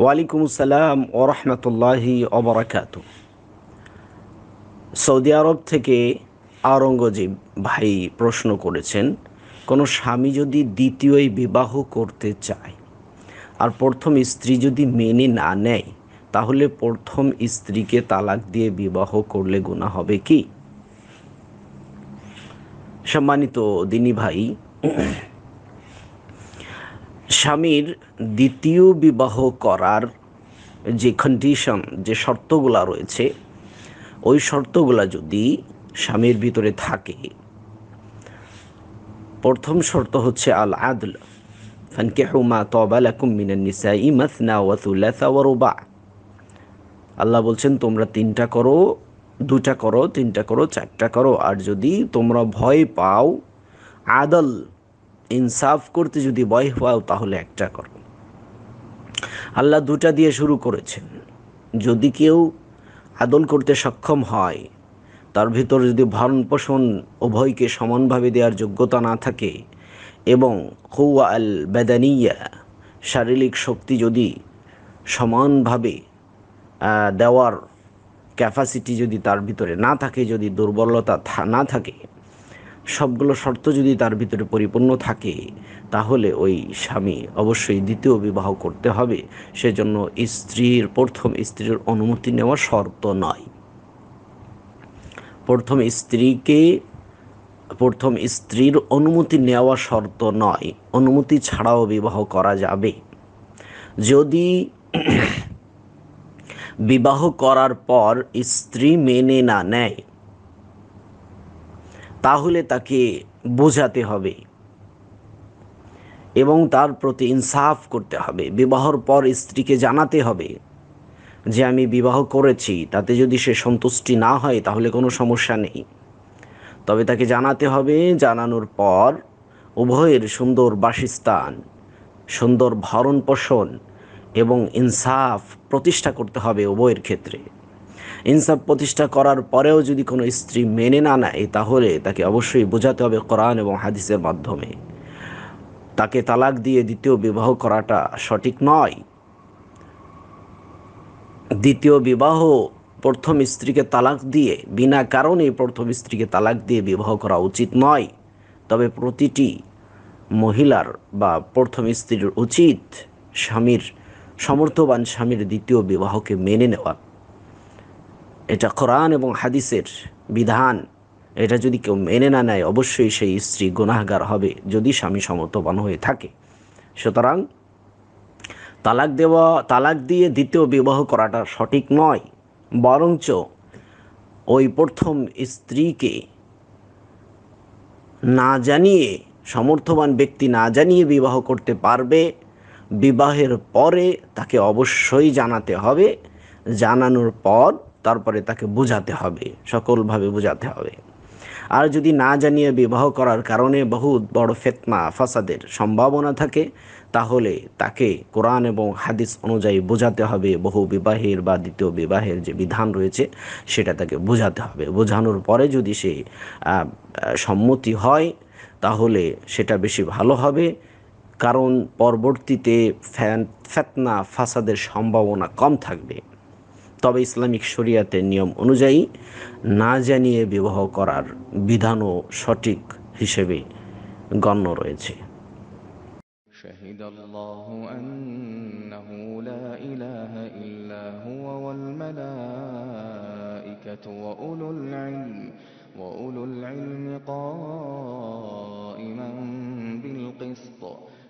ওয়ালাইকুম আসসালাম ও রহমতুল্লাহি অবরাকাত সৌদি আরব থেকে আওরঙ্গজেব ভাই প্রশ্ন করেছেন কোনো স্বামী যদি দ্বিতীয় বিবাহ করতে চায় আর প্রথম স্ত্রী যদি মেনে না নেয় তাহলে প্রথম স্ত্রীকে তালাক দিয়ে বিবাহ করলে গুণা হবে কি সম্মানিত দিনী ভাই স্বামীর দ্বিতীয় বিবাহ করার যে কন্ডিশন যে শর্তগুলা রয়েছে ওই শর্তগুলা যদি স্বামীর ভিতরে থাকে প্রথম শর্ত হচ্ছে আল আদল মা আল্লাহ বলছেন তোমরা তিনটা করো দুটা করো তিনটা করো চারটা করো আর যদি তোমরা ভয় পাও আদল ইনসাফ করতে যদি ভয় পাও তাহলে একটা করো আল্লাহ দুটা দিয়ে শুরু করেছেন যদি কেউ আদল করতে সক্ষম হয় তার ভিতর যদি ভরণ পোষণ উভয়কে সমানভাবে দেওয়ার যোগ্যতা না থাকে এবং কৌয়া আল বেদানিয়া শারীরিক শক্তি যদি সমানভাবে দেওয়ার ক্যাপাসিটি যদি তার ভিতরে না থাকে যদি দুর্বলতা না থাকে সবগুলো শর্ত যদি তার ভিতরে পরিপূর্ণ থাকে তাহলে ওই স্বামী অবশ্যই দ্বিতীয় বিবাহ করতে হবে সেজন্য স্ত্রীর প্রথম স্ত্রীর অনুমতি নেওয়া শর্ত নয় প্রথম স্ত্রীকে প্রথম স্ত্রীর অনুমতি নেওয়া শর্ত নয় অনুমতি ছাড়াও বিবাহ করা যাবে যদি বিবাহ করার পর স্ত্রী মেনে না নেয় তাহলে তাকে বোঝাতে হবে এবং তার প্রতি ইনসাফ করতে হবে বিবাহর পর স্ত্রীকে জানাতে হবে যে আমি বিবাহ করেছি তাতে যদি সে সন্তুষ্টি না হয় তাহলে কোনো সমস্যা নেই তবে তাকে জানাতে হবে জানানোর পর উভয়ের সুন্দর বাসস্থান সুন্দর ভরণ পোষণ এবং ইনসাফ প্রতিষ্ঠা করতে হবে উভয়ের ক্ষেত্রে ইনসাফ প্রতিষ্ঠা করার পরেও যদি কোনো স্ত্রী মেনে না নেয় তাহলে তাকে অবশ্যই বোঝাতে হবে কোরআন এবং হাদিসের মাধ্যমে তাকে তালাক দিয়ে দ্বিতীয় বিবাহ করাটা সঠিক নয় দ্বিতীয় বিবাহ প্রথম স্ত্রীকে তালাক দিয়ে বিনা কারণে প্রথম স্ত্রীকে তালাক দিয়ে বিবাহ করা উচিত নয় তবে প্রতিটি মহিলার বা প্রথম স্ত্রীর উচিত স্বামীর সমর্থবান স্বামীর দ্বিতীয় বিবাহকে মেনে নেওয়া এটা কোরআন এবং হাদিসের বিধান এটা যদি কেউ মেনে না নেয় অবশ্যই সেই স্ত্রী গুনাহগার হবে যদি স্বামী সমর্থবান হয়ে থাকে সুতরাং তালাক দেওয়া তালাক দিয়ে দ্বিতীয় বিবাহ করাটা সঠিক নয় বরঞ্চ ওই প্রথম স্ত্রীকে না জানিয়ে সমর্থবান ব্যক্তি না জানিয়ে বিবাহ করতে পারবে বিবাহের পরে তাকে অবশ্যই জানাতে হবে জানানোর পর তারপরে তাকে বোঝাতে হবে সকলভাবে বোঝাতে হবে আর যদি না জানিয়ে বিবাহ করার কারণে বহুত বড় ফেতনা ফাসাদের সম্ভাবনা থাকে তাহলে তাকে কোরআন এবং হাদিস অনুযায়ী বোঝাতে হবে বহু বিবাহের বা দ্বিতীয় বিবাহের যে বিধান রয়েছে সেটা তাকে বোঝাতে হবে বোঝানোর পরে যদি সে সম্মতি হয় তাহলে সেটা বেশি ভালো হবে কারণ পরবর্তীতে ফ্যান ফেতনা ফাসাদের সম্ভাবনা কম থাকবে তবে ইসলামিক শরিয়াতের নিয়ম অনুযায়ী না জানিয়ে বিবাহ করার বিধানও সঠিক হিসেবে গণ্য রয়েছে شهد الله أنه لا إله إلا هو والملائكة وأولو العلم وأولو العلم قائما بالقسط